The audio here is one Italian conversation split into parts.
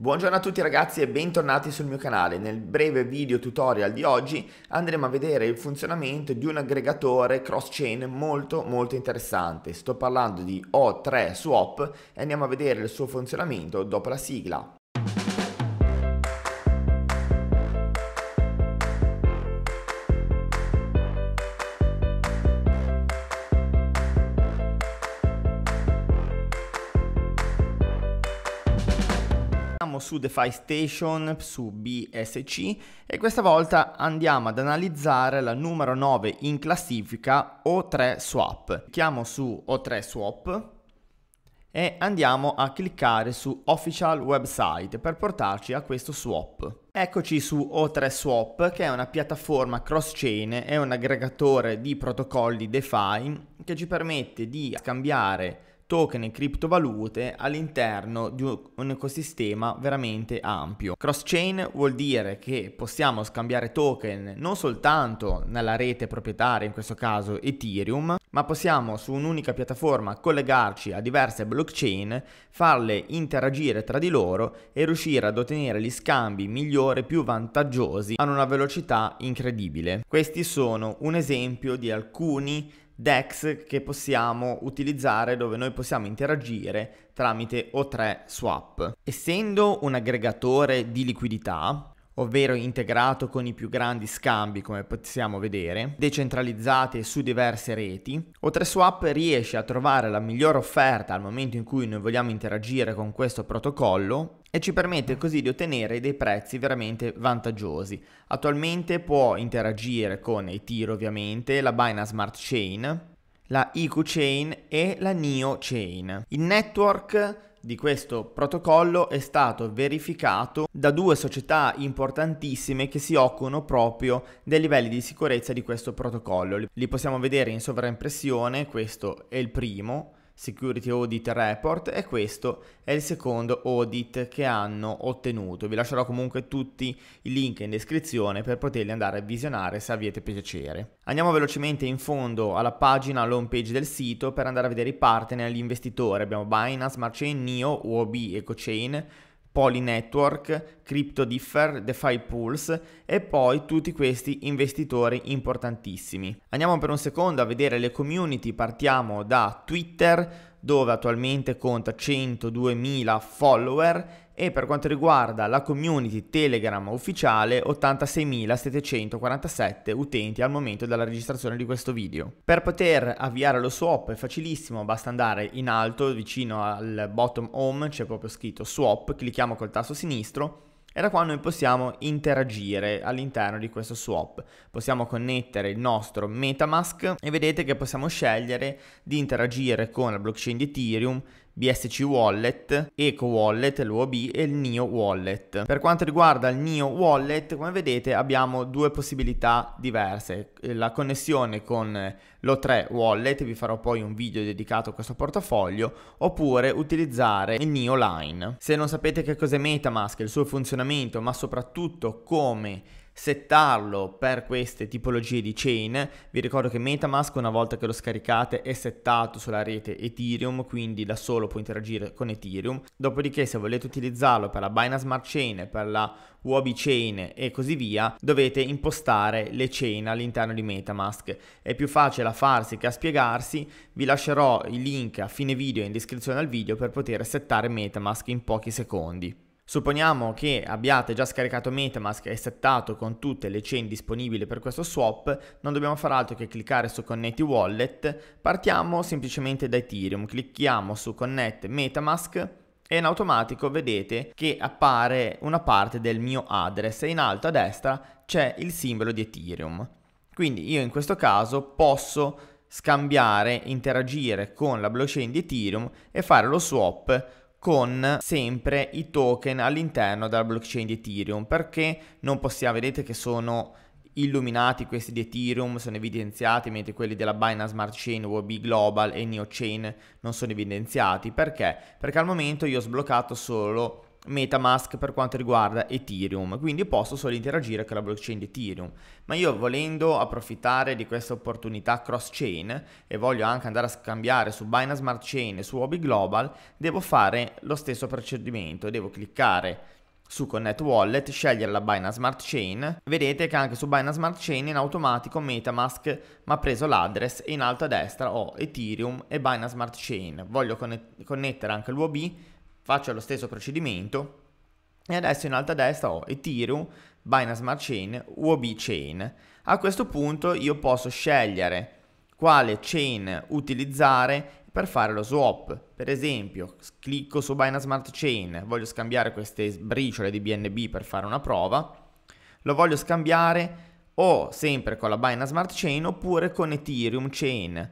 Buongiorno a tutti ragazzi e bentornati sul mio canale. Nel breve video tutorial di oggi andremo a vedere il funzionamento di un aggregatore cross-chain molto molto interessante. Sto parlando di O3Swap e andiamo a vedere il suo funzionamento dopo la sigla. Siamo su DeFi Station, su BSC e questa volta andiamo ad analizzare la numero 9 in classifica O3 Swap. Clicchiamo su O3 Swap e andiamo a cliccare su Official Website per portarci a questo swap. Eccoci su O3 Swap che è una piattaforma cross-chain, e un aggregatore di protocolli DeFi che ci permette di scambiare token e criptovalute all'interno di un ecosistema veramente ampio. Cross-chain vuol dire che possiamo scambiare token non soltanto nella rete proprietaria, in questo caso Ethereum, ma possiamo su un'unica piattaforma collegarci a diverse blockchain, farle interagire tra di loro e riuscire ad ottenere gli scambi migliori e più vantaggiosi a una velocità incredibile. Questi sono un esempio di alcuni DEX che possiamo utilizzare dove noi possiamo interagire tramite O3 swap. Essendo un aggregatore di liquidità, ovvero integrato con i più grandi scambi come possiamo vedere, decentralizzati su diverse reti, o riesce a trovare la migliore offerta al momento in cui noi vogliamo interagire con questo protocollo e ci permette così di ottenere dei prezzi veramente vantaggiosi. Attualmente può interagire con Ethereum ovviamente, la Binance Smart Chain, la IQ Chain e la NIO Chain. Il network di questo protocollo è stato verificato da due società importantissime che si occupano proprio dei livelli di sicurezza di questo protocollo. Li possiamo vedere in sovraimpressione, questo è il primo, Security Audit Report e questo è il secondo audit che hanno ottenuto. Vi lascerò comunque tutti i link in descrizione per poterli andare a visionare se avete piacere. Andiamo velocemente in fondo alla pagina, all'home page del sito per andare a vedere i partner e gli investitori. Abbiamo Binance, Smart Chain, NIO, UOB, EcoChain, Poly Network, CryptoDiffer, DeFi Pools e poi tutti questi investitori importantissimi. Andiamo per un secondo a vedere le community, partiamo da Twitter dove attualmente conta 102.000 follower e per quanto riguarda la community Telegram ufficiale 86.747 utenti al momento della registrazione di questo video. Per poter avviare lo swap è facilissimo, basta andare in alto vicino al bottom home, c'è proprio scritto swap, clicchiamo col tasto sinistro e da qua noi possiamo interagire all'interno di questo swap. Possiamo connettere il nostro Metamask e vedete che possiamo scegliere di interagire con la blockchain di Ethereum BSC Wallet, Eco Wallet, l'UOB e il NIO Wallet. Per quanto riguarda il NIO Wallet, come vedete abbiamo due possibilità diverse. Eh, la connessione con l'O3 Wallet, vi farò poi un video dedicato a questo portafoglio, oppure utilizzare il NIO Line. Se non sapete che cos'è Metamask, il suo funzionamento, ma soprattutto come settarlo per queste tipologie di chain. Vi ricordo che Metamask una volta che lo scaricate è settato sulla rete Ethereum, quindi da solo può interagire con Ethereum. Dopodiché se volete utilizzarlo per la Binance Smart Chain, per la Wobi Chain e così via, dovete impostare le chain all'interno di Metamask. È più facile a farsi che a spiegarsi, vi lascerò i link a fine video e in descrizione al video per poter settare Metamask in pochi secondi. Supponiamo che abbiate già scaricato Metamask e settato con tutte le chain disponibili per questo swap, non dobbiamo fare altro che cliccare su Connect Wallet, partiamo semplicemente da Ethereum, clicchiamo su Connect Metamask e in automatico vedete che appare una parte del mio address e in alto a destra c'è il simbolo di Ethereum. Quindi io in questo caso posso scambiare, interagire con la blockchain di Ethereum e fare lo swap con sempre i token all'interno della blockchain di Ethereum perché non possiamo vedete che sono illuminati questi di Ethereum sono evidenziati mentre quelli della Binance Smart Chain, UOB Global e NeoChain non sono evidenziati perché? Perché al momento io ho sbloccato solo Metamask per quanto riguarda Ethereum, quindi posso solo interagire con la blockchain di Ethereum, ma io volendo approfittare di questa opportunità cross-chain e voglio anche andare a scambiare su Binance Smart Chain e su Obi Global, devo fare lo stesso procedimento, devo cliccare su Connect Wallet, scegliere la Binance Smart Chain, vedete che anche su Binance Smart Chain in automatico Metamask mi ha preso l'address e in alto a destra ho Ethereum e Binance Smart Chain, voglio connettere anche l'UOB faccio lo stesso procedimento e adesso in alto a destra ho Ethereum, Binance Smart Chain, UOB Chain. A questo punto io posso scegliere quale chain utilizzare per fare lo swap. Per esempio, clicco su Binance Smart Chain, voglio scambiare queste briciole di BNB per fare una prova. Lo voglio scambiare o sempre con la Binance Smart Chain oppure con Ethereum Chain.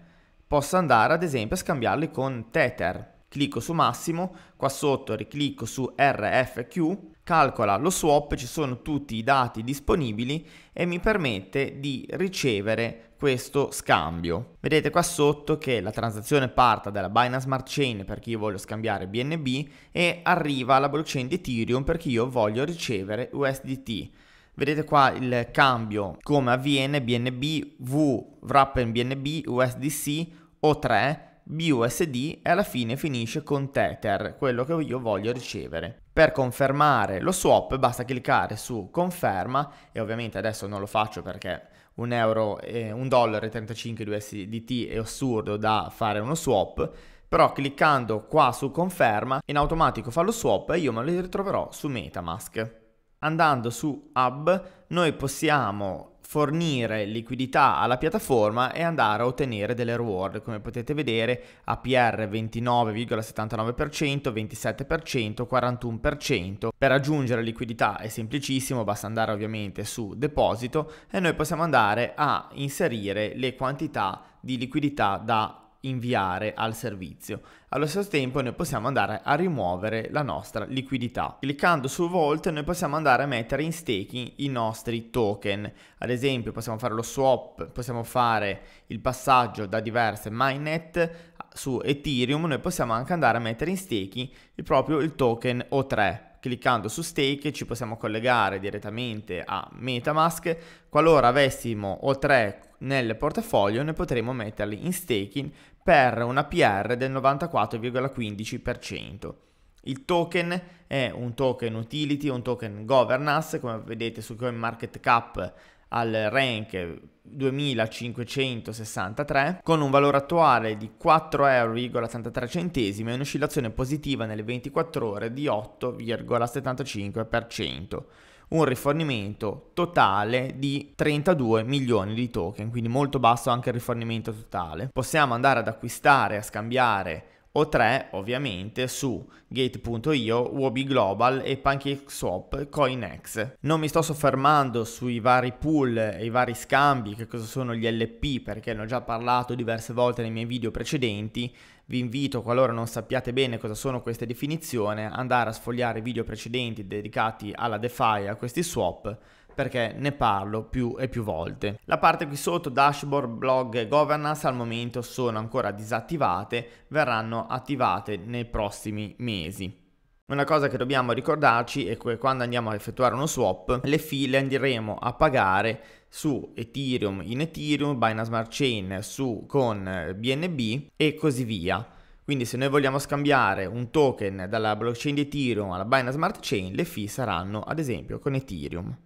Posso andare ad esempio a scambiarli con Tether clicco su massimo, qua sotto riclicco su RFQ, calcola lo swap, ci sono tutti i dati disponibili e mi permette di ricevere questo scambio. Vedete qua sotto che la transazione parte dalla Binance Smart Chain perché io voglio scambiare BNB e arriva alla blockchain di Ethereum perché io voglio ricevere USDT. Vedete qua il cambio come avviene BNB, V, Wrappen BNB, USDC, O3 BUSD e alla fine finisce con Tether, quello che io voglio ricevere. Per confermare lo swap basta cliccare su conferma e ovviamente adesso non lo faccio perché un euro, e un dollaro e 35 USDT è assurdo da fare uno swap, però cliccando qua su conferma in automatico fa lo swap e io me lo ritroverò su Metamask andando su Hub noi possiamo fornire liquidità alla piattaforma e andare a ottenere delle reward. Come potete vedere APR 29,79%, 27%, 41%. Per aggiungere liquidità è semplicissimo, basta andare ovviamente su deposito e noi possiamo andare a inserire le quantità di liquidità da inviare al servizio. Allo stesso tempo noi possiamo andare a rimuovere la nostra liquidità. Cliccando su Vault noi possiamo andare a mettere in staking i nostri token. Ad esempio possiamo fare lo swap, possiamo fare il passaggio da diverse mainnet su Ethereum, noi possiamo anche andare a mettere in staking il proprio il token O3 cliccando su stake ci possiamo collegare direttamente a Metamask. Qualora avessimo O3 nel portafoglio ne potremo metterli in staking per una PR del 94,15%. Il token è un token utility, un token governance, come vedete su CoinMarketCap al rank 2563 con un valore attuale di 4,83 euro e un'oscillazione positiva nelle 24 ore di 8,75% un rifornimento totale di 32 milioni di token, quindi molto basso anche il rifornimento totale. Possiamo andare ad acquistare, a scambiare o 3 ovviamente su gate.io, Wobi Global e PancakeSwap CoinEx. Non mi sto soffermando sui vari pool e i vari scambi, che cosa sono gli LP perché ne ho già parlato diverse volte nei miei video precedenti, vi invito, qualora non sappiate bene cosa sono queste definizioni, ad andare a sfogliare i video precedenti dedicati alla DeFi e a questi swap perché ne parlo più e più volte. La parte qui sotto, dashboard, blog e governance, al momento sono ancora disattivate, verranno attivate nei prossimi mesi. Una cosa che dobbiamo ricordarci è che quando andiamo a effettuare uno swap, le fee le andremo a pagare su Ethereum in Ethereum, Binance Smart Chain su con BNB eh, e così via. Quindi se noi vogliamo scambiare un token dalla blockchain di Ethereum alla Binance Smart Chain, le fee saranno ad esempio con Ethereum.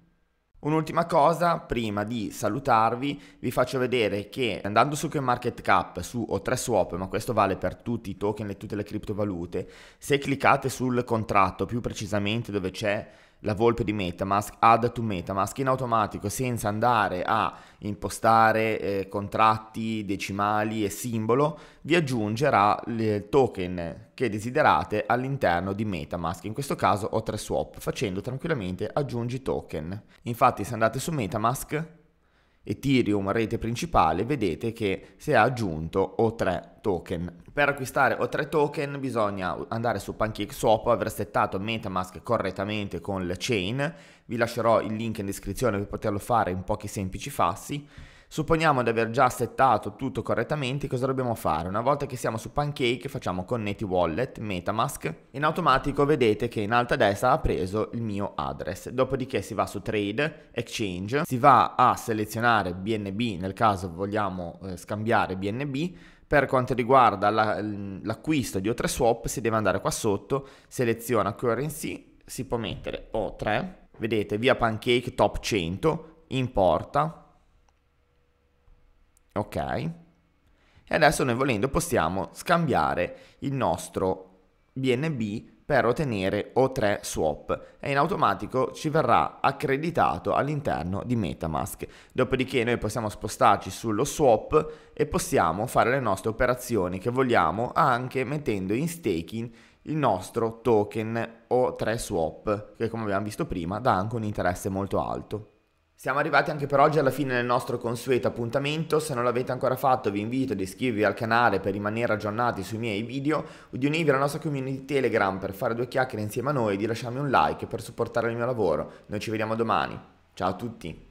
Un'ultima cosa, prima di salutarvi, vi faccio vedere che andando su CoinMarketCap su O3Swap, ma questo vale per tutti i token e tutte le criptovalute, se cliccate sul contratto, più precisamente dove c'è la volpe di Metamask, add to Metamask in automatico senza andare a impostare eh, contratti decimali e simbolo, vi aggiungerà il token che desiderate all'interno di Metamask. In questo caso ho tre swap, facendo tranquillamente aggiungi token. Infatti se andate su Metamask Ethereum rete principale vedete che si è aggiunto O3 token. Per acquistare O3 token bisogna andare su PancakeSwap, aver settato Metamask correttamente con la chain, vi lascerò il link in descrizione per poterlo fare in pochi semplici fassi. Supponiamo di aver già settato tutto correttamente, cosa dobbiamo fare? Una volta che siamo su Pancake facciamo Connect Wallet, Metamask, in automatico vedete che in alto a destra ha preso il mio address, dopodiché si va su Trade, Exchange, si va a selezionare BNB nel caso vogliamo eh, scambiare BNB, per quanto riguarda la, l'acquisto di O3 Swap si deve andare qua sotto, seleziona currency, si può mettere O3, vedete via pancake top 100, importa, ok? E adesso noi volendo possiamo scambiare il nostro BNB per ottenere O3 swap e in automatico ci verrà accreditato all'interno di Metamask. Dopodiché noi possiamo spostarci sullo swap e possiamo fare le nostre operazioni che vogliamo anche mettendo in staking il nostro token O3 swap che come abbiamo visto prima dà anche un interesse molto alto. Siamo arrivati anche per oggi alla fine del nostro consueto appuntamento, se non l'avete ancora fatto vi invito ad iscrivervi al canale per rimanere aggiornati sui miei video o di unirvi alla nostra community Telegram per fare due chiacchiere insieme a noi e di lasciarmi un like per supportare il mio lavoro. Noi ci vediamo domani. Ciao a tutti!